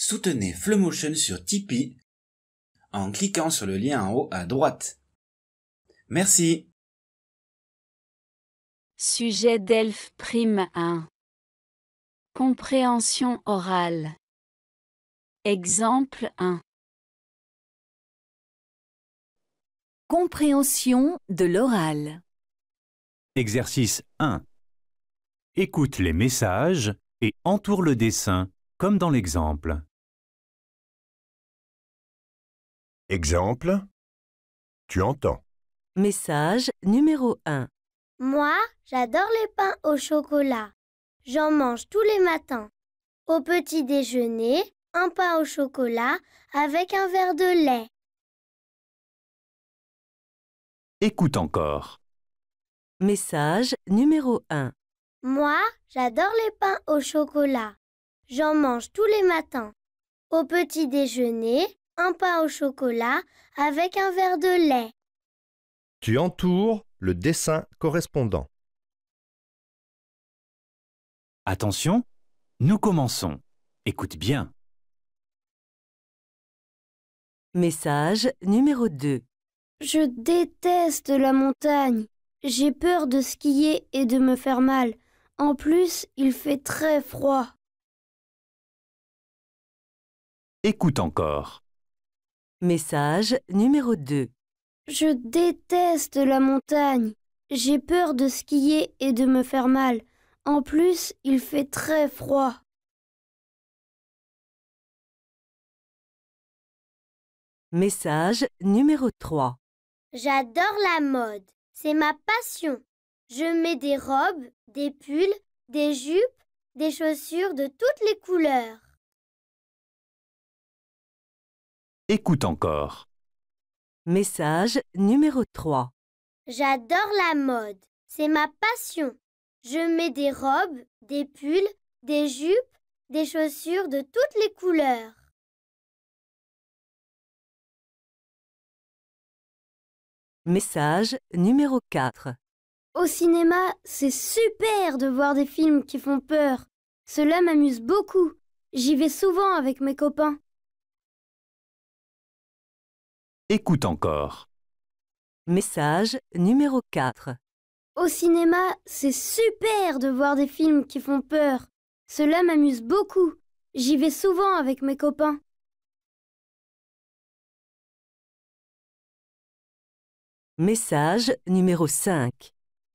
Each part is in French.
soutenez Flowmotion sur Tipeee en cliquant sur le lien en haut à droite. Merci. Sujet d'ELF prime 1. Compréhension orale. Exemple 1. Compréhension de l'oral. Exercice 1. Écoute les messages et entoure le dessin comme dans l'exemple. Exemple Tu entends Message numéro 1 Moi, j'adore les pains au chocolat. J'en mange tous les matins. Au petit déjeuner, un pain au chocolat avec un verre de lait. Écoute encore. Message numéro 1 Moi, j'adore les pains au chocolat. J'en mange tous les matins. Au petit déjeuner, un pain au chocolat avec un verre de lait. Tu entoures le dessin correspondant. Attention, nous commençons. Écoute bien. Message numéro 2. Je déteste la montagne. J'ai peur de skier et de me faire mal. En plus, il fait très froid. Écoute encore. Message numéro 2. Je déteste la montagne. J'ai peur de skier et de me faire mal. En plus, il fait très froid. Message numéro 3. J'adore la mode. C'est ma passion. Je mets des robes, des pulls, des jupes, des chaussures de toutes les couleurs. Écoute encore. Message numéro 3. J'adore la mode. C'est ma passion. Je mets des robes, des pulls, des jupes, des chaussures de toutes les couleurs. Message numéro 4. Au cinéma, c'est super de voir des films qui font peur. Cela m'amuse beaucoup. J'y vais souvent avec mes copains. Écoute encore. Message numéro 4. Au cinéma, c'est super de voir des films qui font peur. Cela m'amuse beaucoup. J'y vais souvent avec mes copains. Message numéro 5.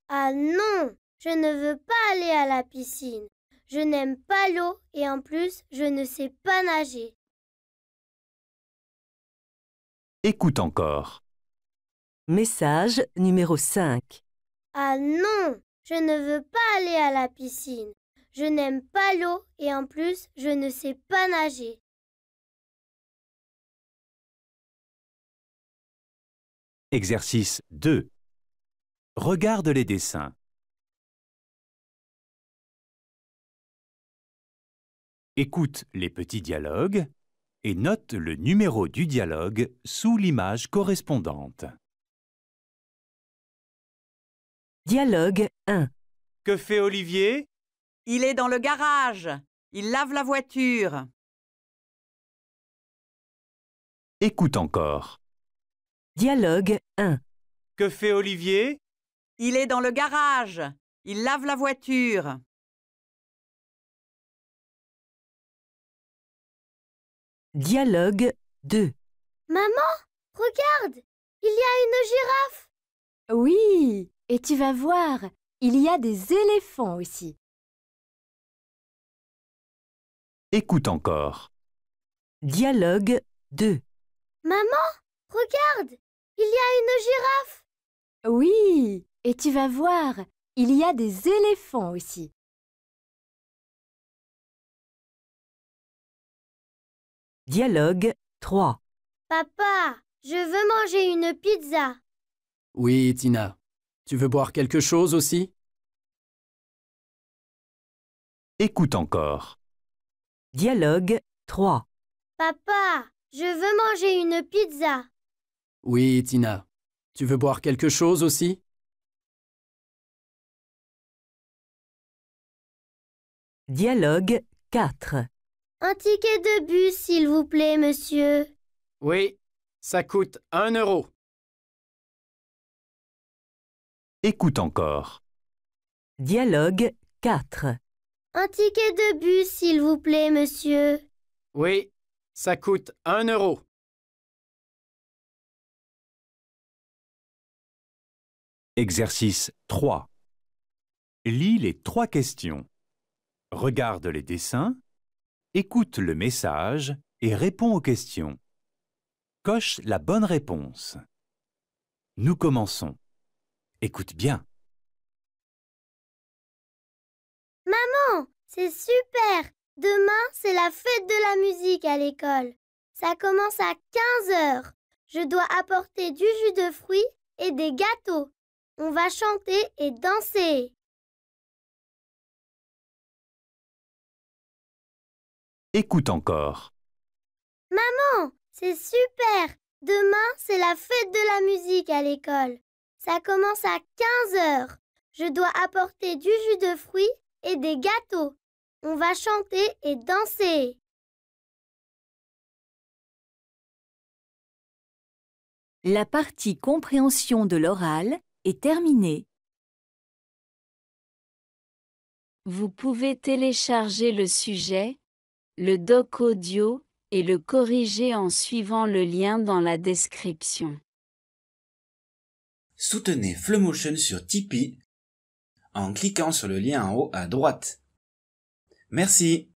Ah non, je ne veux pas aller à la piscine. Je n'aime pas l'eau et en plus, je ne sais pas nager. Écoute encore. Message numéro 5. Ah non, je ne veux pas aller à la piscine. Je n'aime pas l'eau et en plus, je ne sais pas nager. Exercice 2. Regarde les dessins. Écoute les petits dialogues et note le numéro du dialogue sous l'image correspondante. Dialogue 1 Que fait Olivier Il est dans le garage. Il lave la voiture. Écoute encore. Dialogue 1 Que fait Olivier Il est dans le garage. Il lave la voiture. Dialogue 2 Maman, regarde, il y a une girafe Oui, et tu vas voir, il y a des éléphants aussi. Écoute encore. Dialogue 2 Maman, regarde, il y a une girafe Oui, et tu vas voir, il y a des éléphants aussi. Dialogue 3 Papa, je veux manger une pizza. Oui, Tina. Tu veux boire quelque chose aussi Écoute encore. Dialogue 3 Papa, je veux manger une pizza. Oui, Tina. Tu veux boire quelque chose aussi Dialogue 4 un ticket de bus, s'il vous plaît, monsieur. Oui, ça coûte un euro. Écoute encore. Dialogue 4. Un ticket de bus, s'il vous plaît, monsieur. Oui, ça coûte un euro. Exercice 3. Lis les trois questions. Regarde les dessins Écoute le message et réponds aux questions. Coche la bonne réponse. Nous commençons. Écoute bien. Maman, c'est super Demain, c'est la fête de la musique à l'école. Ça commence à 15 heures. Je dois apporter du jus de fruits et des gâteaux. On va chanter et danser. Écoute encore. Maman, c'est super. Demain, c'est la fête de la musique à l'école. Ça commence à 15 heures. Je dois apporter du jus de fruits et des gâteaux. On va chanter et danser. La partie compréhension de l'oral est terminée. Vous pouvez télécharger le sujet le doc audio, et le corriger en suivant le lien dans la description. Soutenez Flowmotion sur Tipeee en cliquant sur le lien en haut à droite. Merci